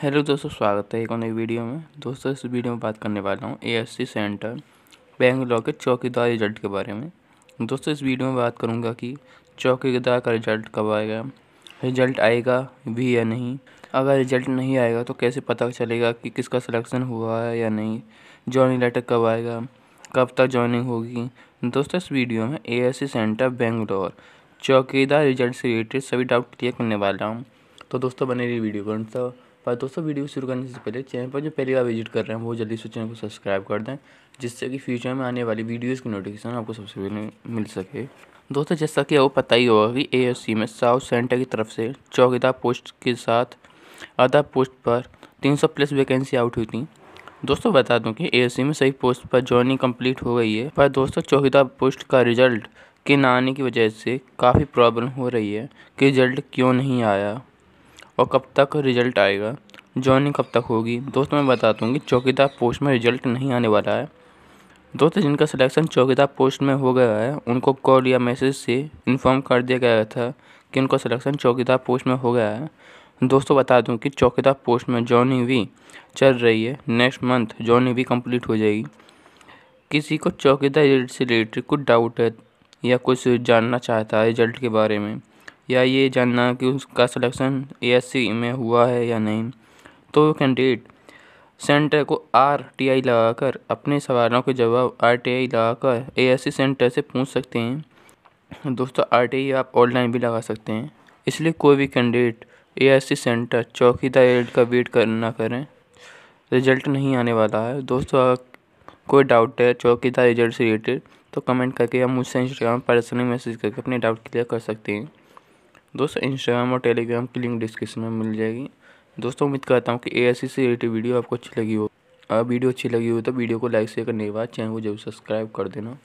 hello दोस्तों स्वागत है एक और नई वीडियो में दोस्तों इस वीडियो में बात करने वाला हूँ एएससी सेंटर बेंगलोर के चौकीदार रिजल्ट के बारे में दोस्तों इस वीडियो में बात करूँगा कि चौकीदार का रिजल्ट कब आएगा रिजल्ट आएगा भी या नहीं अगर रिजल्ट नहीं आएगा तो कैसे पता चलेगा कि किसका सिलेक्शन हुआ है या नहीं जॉइनिंग लेटर कब आएगा कब तक जॉइनिंग होगी दोस्तों इस वीडियो में ए सेंटर बेंगलोर चौकीदार रिजल्ट से रिलेटेड सभी डाउट क्लियर करने वाला हूँ तो दोस्तों बने रही वीडियो बनता पर दोस्तों वीडियो शुरू करने से पहले चैनल पर जो पहली बार विजिट कर रहे हैं वो जल्दी से चैनल को सब्सक्राइब कर दें जिससे कि फ्यूचर में आने वाली वीडियोज़ की नोटिफिकेशन आपको सबसे पहले मिल सके दोस्तों जैसा कि आपको पता ही होगा कि ए में साउथ सेंटर की तरफ से चौकीदार पोस्ट के साथ आधा पोस्ट पर तीन प्लस वैकेंसी आउट हुई थी दोस्तों बता दूं कि ए में सही पोस्ट पर जॉइनिंग कंप्लीट हो गई है पर दोस्तों चौकीदार पोस्ट का रिजल्ट के ना आने की वजह से काफ़ी प्रॉब्लम हो रही है कि रिजल्ट क्यों नहीं आया और कब तक रिजल्ट आएगा जॉइनिंग कब तक होगी दोस्तों मैं बता दूँगी चौकीदार पोस्ट में रिजल्ट नहीं आने वाला है दोस्तों जिनका सिलेक्शन चौकीदार पोस्ट में हो गया है उनको कॉल या मैसेज से इन्फॉर्म कर दिया गया था कि उनका सिलेक्शन चौकीदार पोस्ट में हो गया है दोस्तों बता दूं कि चौकीदार पोस्ट में जॉइनिंग भी चल रही है नेक्स्ट मंथ जॉइनिंग भी कंप्लीट हो जाएगी किसी को चौकीदार से रिलेटेड कुछ डाउट है या कुछ जानना चाहता है रिजल्ट के बारे में या ये जानना कि उसका सिलेक्शन एएससी में हुआ है या नहीं तो कैंडिडेट सेंटर को आर टी आई लगाकर अपने सवालों के जवाब आर टी आई लगाकर ए एस सी सेंटर से पूछ सकते हैं दोस्तों आर टी आई आप ऑनलाइन भी लगा सकते हैं इसलिए कोई भी candidate A S C centre चौकीदार एड का वेट कर ना करें रिजल्ट नहीं आने वाला है दोस्तों अगर कोई डाउट है चौकीदार रिजल्ट से रिलेटेड तो कमेंट करके या मुझसे इंस्टाग्राम पर्सनली मैसेज करके अपने डाउट क्लियर कर सकते हैं दोस्तों इंस्टाग्राम और टेलीग्राम की लिंक डिस्क्रिप्शन में मिल जाएगी दोस्तों उम्मीद करता हूँ कि ए से रिलेटेड वीडियो आपको अच्छी लगी हो अगर वीडियो अच्छी लगी हो तो वीडियो को लाइक शेयर करने के बाद चैनल को जरूर सब्सक्राइब कर देना